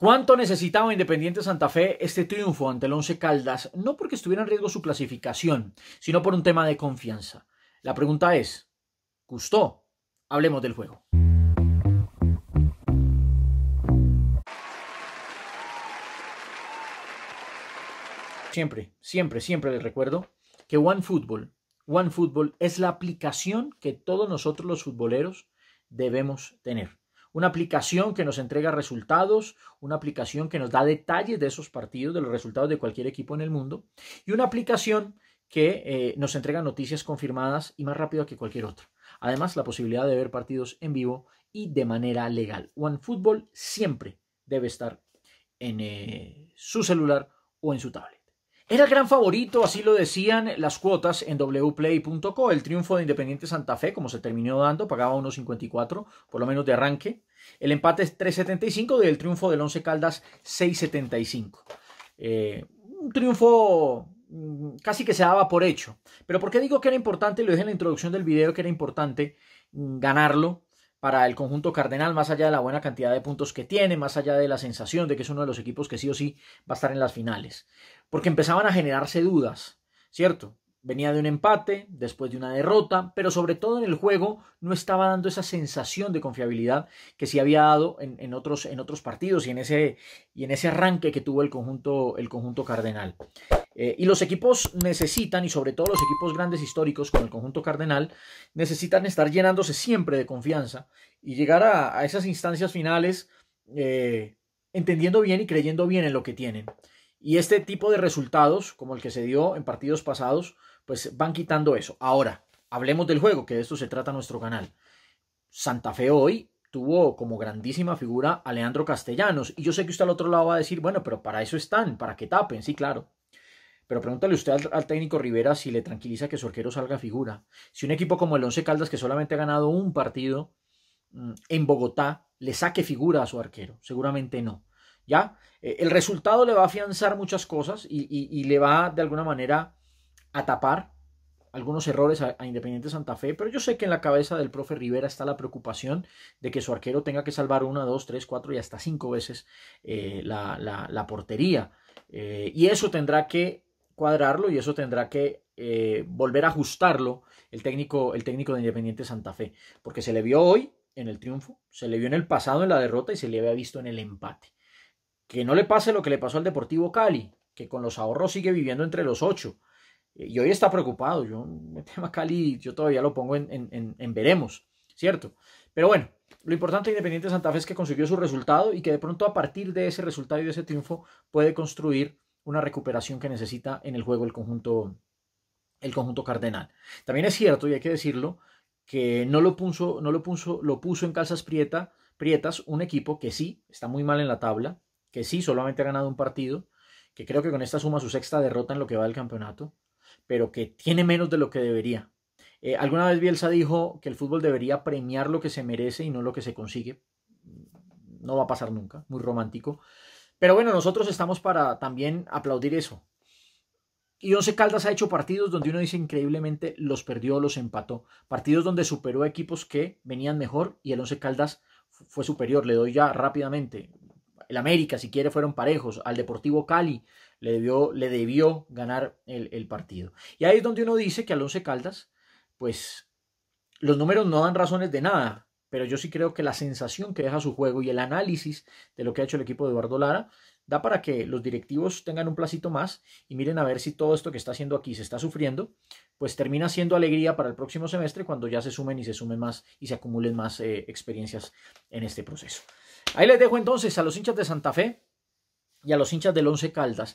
¿Cuánto necesitaba Independiente Santa Fe este triunfo ante el Once Caldas? No porque estuviera en riesgo su clasificación, sino por un tema de confianza. La pregunta es, ¿gustó? Hablemos del juego. Siempre, siempre, siempre les recuerdo que OneFootball, OneFootball es la aplicación que todos nosotros los futboleros debemos tener una aplicación que nos entrega resultados, una aplicación que nos da detalles de esos partidos, de los resultados de cualquier equipo en el mundo, y una aplicación que eh, nos entrega noticias confirmadas y más rápido que cualquier otra. Además, la posibilidad de ver partidos en vivo y de manera legal. OneFootball siempre debe estar en eh, su celular o en su tablet. Era el gran favorito, así lo decían las cuotas en wplay.co. El triunfo de Independiente Santa Fe, como se terminó dando, pagaba 1.54, por lo menos de arranque. El empate es 3.75 y el triunfo del Once Caldas 6.75. Eh, un triunfo mm, casi que se daba por hecho. Pero ¿por qué digo que era importante? Lo dije en la introducción del video que era importante mm, ganarlo para el conjunto cardenal, más allá de la buena cantidad de puntos que tiene, más allá de la sensación de que es uno de los equipos que sí o sí va a estar en las finales. Porque empezaban a generarse dudas, ¿cierto? Venía de un empate, después de una derrota, pero sobre todo en el juego no estaba dando esa sensación de confiabilidad que sí había dado en, en, otros, en otros, partidos y en, ese, y en ese arranque que tuvo el conjunto, el conjunto cardenal. Eh, y los equipos necesitan, y sobre todo los equipos grandes históricos con el conjunto cardenal, necesitan estar llenándose siempre de confianza y llegar a, esas instancias finales eh, entendiendo bien y creyendo bien en lo que tienen. Y este tipo de resultados, como el que se dio en partidos pasados, pues van quitando eso. Ahora, hablemos del juego, que de esto se trata nuestro canal. Santa Fe hoy tuvo como grandísima figura a Leandro Castellanos. Y yo sé que usted al otro lado va a decir, bueno, pero para eso están, para que tapen. Sí, claro, pero pregúntale usted al, técnico Rivera si le tranquiliza que su arquero salga figura. Si un equipo como el Once Caldas, que solamente ha ganado un partido mm, en Bogotá, le saque figura a su arquero. Seguramente no. ¿Ya? Eh, el resultado le va a afianzar muchas cosas y, le va de alguna manera a tapar algunos errores a, Independiente Santa Fe, pero yo sé que en la cabeza del profe Rivera está la preocupación de que su arquero tenga que salvar una, dos, tres, cuatro y hasta cinco veces eh, la, portería. Eh, y eso tendrá que cuadrarlo y eso tendrá que eh, volver a ajustarlo el técnico, el técnico de Independiente Santa Fe, porque se le vio hoy en el triunfo, se le vio en el pasado en la derrota y se le había visto en el empate. Que no le pase lo que le pasó al Deportivo Cali, que con los ahorros sigue viviendo entre los ocho. Eh, y hoy está preocupado. Yo, me tema Cali, yo todavía lo pongo en, en veremos, ¿cierto? Pero bueno, lo importante de Independiente Santa Fe es que consiguió su resultado y que de pronto a partir de ese resultado y de ese triunfo puede construir una recuperación que necesita en el juego el conjunto, el conjunto cardenal. También es cierto, y hay que decirlo, que no lo puso, no lo puso, lo puso en calzas prieta, prietas un equipo que sí está muy mal en la tabla, que sí solamente ha ganado un partido, que creo que con esta suma su sexta derrota en lo que va del campeonato, pero que tiene menos de lo que debería. Eh, alguna vez Bielsa dijo que el fútbol debería premiar lo que se merece y no lo que se consigue. No va a pasar nunca, muy romántico. Pero bueno, nosotros estamos para también aplaudir eso. Y Once Caldas ha hecho partidos donde uno dice increíblemente los perdió, los empató. Partidos donde superó equipos que venían mejor y el Once Caldas fue superior. Le doy ya rápidamente. El América, si quiere, fueron parejos. Al Deportivo Cali le debió, le debió ganar el, el partido. Y ahí es donde uno dice que al Once Caldas, pues los números no dan razones de nada pero yo sí creo que la sensación que deja su juego y el análisis de lo que ha hecho el equipo de Eduardo Lara da para que los directivos tengan un placito más y miren a ver si todo esto que está haciendo aquí se está sufriendo, pues termina siendo alegría para el próximo semestre cuando ya se sumen y se sumen más y se acumulen más eh, experiencias en este proceso. Ahí les dejo entonces a los hinchas de Santa Fe y a los hinchas del Once Caldas